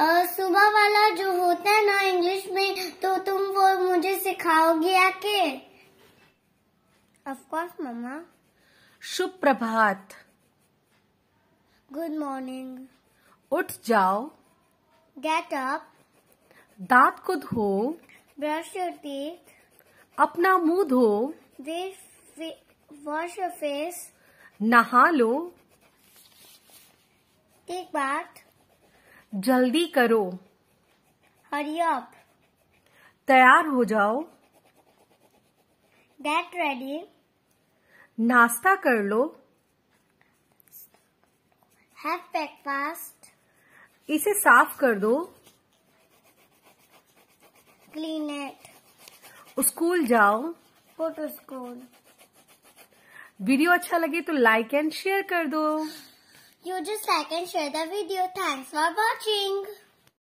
सुबह वाला जो होता है ना इंग्लिश में तो तुम वो मुझे सिखाओगे आके ऑफ मम्मा शुभ प्रभात गुड मॉर्निंग उठ जाओ गेट अप दांत को धो ब्रश योर टीथ अपना मुंह धो वॉश योर फेस नहा लो एक बात जल्दी करो हरी अप तैयार हो जाओ गेट रेडी नाश्ता कर लो हैव ब्रेकफास्ट इसे साफ कर दो क्लीन इट स्कूल जाओ गो टू स्कूल वीडियो अच्छा लगे तो लाइक एंड शेयर कर दो You just like and share the video. Thanks for watching.